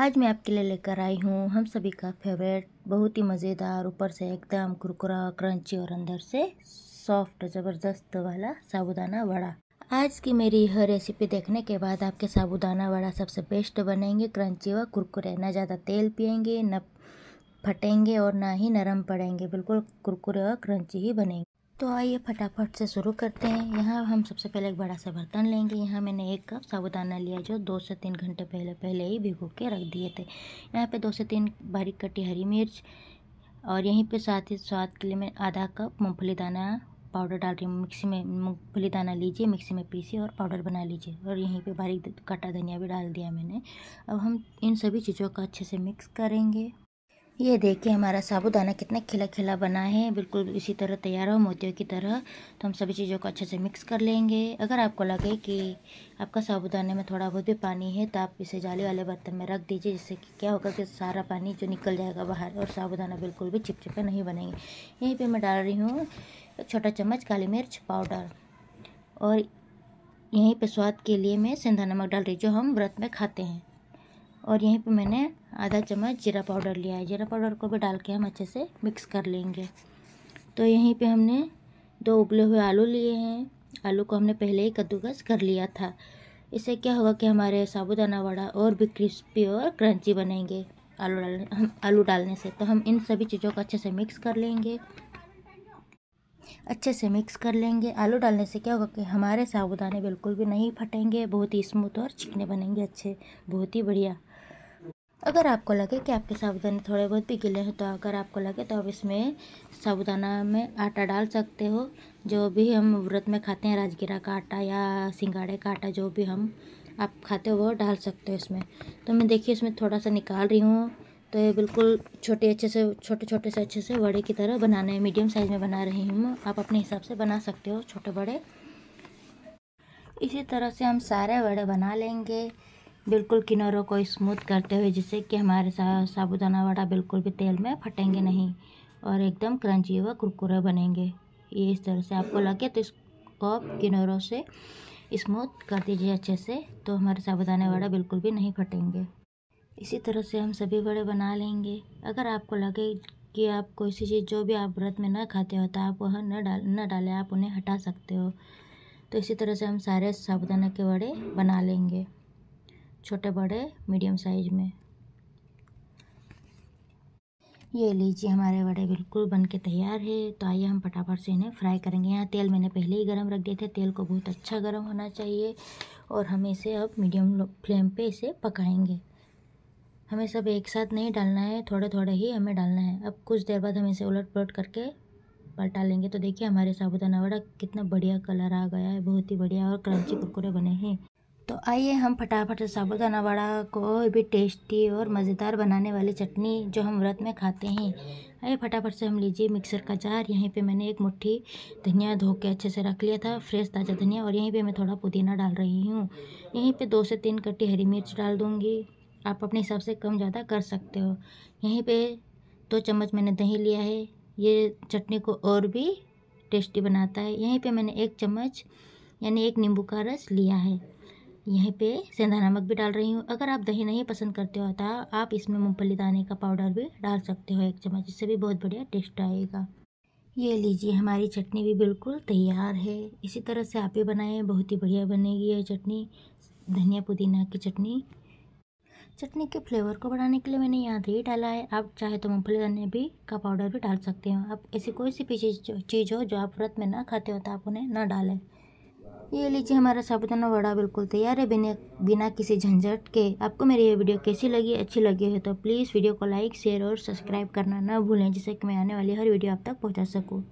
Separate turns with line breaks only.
आज मैं आपके लिए लेकर आई हूँ हम सभी का फेवरेट बहुत ही मज़ेदार ऊपर से एकदम कुरकुरा क्रंची और अंदर से सॉफ्ट ज़बरदस्त वाला साबुदाना वड़ा आज की मेरी यह रेसिपी देखने के बाद आपके साबुदाना वड़ा सबसे बेस्ट बनेंगे क्रंची व कुरकुरे ना ज़्यादा तेल पिएंगे न फटेंगे और ना ही नरम पड़ेंगे बिल्कुल कुरकुरे व क्रंची ही बनेंगे तो आइए फटाफट से शुरू करते हैं यहाँ हम सबसे पहले एक बड़ा सा बर्तन लेंगे यहाँ मैंने एक कप साबुदाना लिया जो दो से तीन घंटे पहले पहले ही भिगो के रख दिए थे यहाँ पे दो से तीन बारीक कटी हरी मिर्च और यहीं पे साथ ही स्वाद के लिए मैं आधा कप मूँगफली दाना पाउडर डाल रही हूँ मिक्सी में मूँगफली दाना लीजिए मिक्सी में पीसी और पाउडर बना लीजिए और यहीं पर बारीक कटा धनिया भी डाल दिया मैंने अब हम इन सभी चीज़ों का अच्छे से मिक्स करेंगे ये देखिए हमारा साबुदाना कितना खिला खिला बना है बिल्कुल इसी तरह तैयार हो मोतियों की तरह तो हम सभी चीज़ों को अच्छे से मिक्स कर लेंगे अगर आपको लगे कि आपका साबुदाने में थोड़ा बहुत भी पानी है तो आप इसे जाली वाले बर्तन में रख दीजिए जिससे कि क्या होगा कि सारा पानी जो निकल जाएगा बाहर और साबुदाना बिल्कुल भी चिपचिपे नहीं बनेंगे यहीं पर मैं डाल रही हूँ एक छोटा चम्मच काली मिर्च पाउडर और यहीं पर स्वाद के लिए मैं सेंधा नमक डाल रही जो हम व्रत में खाते हैं और यहीं पे मैंने आधा चम्मच जीरा पाउडर लिया है जीरा पाउडर को भी डाल के हम अच्छे से मिक्स कर लेंगे तो यहीं पे हमने दो उबले हुए आलू लिए हैं आलू को हमने पहले ही कद्दूकस कर लिया था इससे क्या होगा कि हमारे साबुदाना वड़ा और भी क्रिस्पी और क्रंची बनेंगे आलू डालने हम आलू डालने से तो हम इन सभी चीज़ों को अच्छे से मिक्स कर लेंगे अच्छे से मिक्स कर लेंगे आलू डालने से क्या होगा कि हमारे साबुदाने बिल्कुल भी नहीं फटेंगे बहुत ही स्मूथ और चिकने बनेंगे अच्छे बहुत ही बढ़िया अगर आपको लगे कि आपके साबुदाने थोड़े बहुत भी गिले हैं तो अगर आपको लगे तो आप इसमें साबुदाना में आटा डाल सकते हो जो भी हम व्रत में खाते हैं राजगिरा का आटा या सिंगाड़े का आटा जो भी हम आप खाते हो वो डाल सकते हो इसमें तो मैं देखिए इसमें थोड़ा सा निकाल रही हूँ तो ये बिल्कुल छोटे अच्छे से छोटे छोटे से अच्छे से बड़े की तरह बनाना है मीडियम साइज़ में बना रही हूँ आप अपने हिसाब से बना सकते हो छोटे बड़े इसी तरह से हम सारे बड़े बना लेंगे बिल्कुल किनारों को स्मूथ करते हुए जिससे कि हमारे सा, साबुदाना वड़ा बिल्कुल भी तेल में फटेंगे नहीं और एकदम क्रंची व कुरकुरे बनेंगे ये इस तरह से आपको लगे तो इसको आप किनारों से स्मूथ कर दीजिए अच्छे से तो हमारे साबुदाना वड़ा बिल्कुल भी नहीं फटेंगे इसी तरह से हम सभी बड़े बना लेंगे अगर आपको लगे कि आप कोई सी चीज़ जो भी आप व्रत में न खाते हो तो आप वह न डाल न डालें आप उन्हें हटा सकते हो तो इसी तरह से हम सारे साबुदाना के वड़े बना लेंगे छोटे बड़े मीडियम साइज में ये लीजिए हमारे वड़े बिल्कुल बन के तैयार है तो आइए हम फटाफट से इन्हें फ्राई करेंगे यहाँ तेल मैंने पहले ही गर्म रख दिए थे तेल को बहुत अच्छा गर्म होना चाहिए और हम इसे अब मीडियम फ्लेम पे इसे पकाएंगे हमें सब एक साथ नहीं डालना है थोड़े थोड़े ही हमें डालना है अब कुछ देर बाद हम इसे उलट पलट करके पलटा लेंगे तो देखिए हमारे साबुदाना वड़ा कितना बढ़िया कलर आ गया है बहुत ही बढ़िया और क्रंची कुरकुरे बने हैं तो आइए हम फटाफट साबुदाना साबूदाना वड़ा को भी टेस्टी और मज़ेदार बनाने वाली चटनी जो हम व्रत में खाते हैं आइए फटाफट से हम लीजिए मिक्सर का जार यहीं पे मैंने एक मुट्ठी धनिया धो के अच्छे से रख लिया था फ्रेश ताज़ा धनिया और यहीं पे मैं थोड़ा पुदीना डाल रही हूँ यहीं पे दो से तीन कट्टी हरी मिर्च डाल दूँगी आप अपने हिसाब से कम ज़्यादा कर सकते हो यहीं पर दो चम्मच मैंने दही लिया है ये चटनी को और भी टेस्टी बनाता है यहीं पर मैंने एक चम्मच यानी एक नींबू का रस लिया है यहीं पे सेंधा नमक भी डाल रही हूँ अगर आप दही नहीं पसंद करते हो तो आप इसमें मूँगफली दाने का पाउडर भी डाल सकते हो एक चम्मच इससे भी बहुत बढ़िया टेस्ट आएगा ये लीजिए हमारी चटनी भी बिल्कुल तैयार है इसी तरह से आप ही बनाएं बहुत ही बढ़िया बनेगी यह चटनी धनिया पुदीना की चटनी चटनी के फ्लेवर को बढ़ाने के लिए मैंने यहाँ दही डाला है आप चाहे तो मूँगफली दाने भी का पाउडर भी डाल सकते हो आप ऐसी कोई सी भी चीज़ हो जो आप व्रत में ना खाते हो तो आप उन्हें ना डालें ये लीजिए हमारा साबुदाना वड़ा बिल्कुल तैयार है बिना बिना किसी झंझट के आपको मेरी ये वीडियो कैसी लगी अच्छी लगी है तो प्लीज़ वीडियो को लाइक शेयर और सब्सक्राइब करना ना भूलें जिससे कि मैं आने वाली हर वीडियो आप तक पहुंचा सकूँ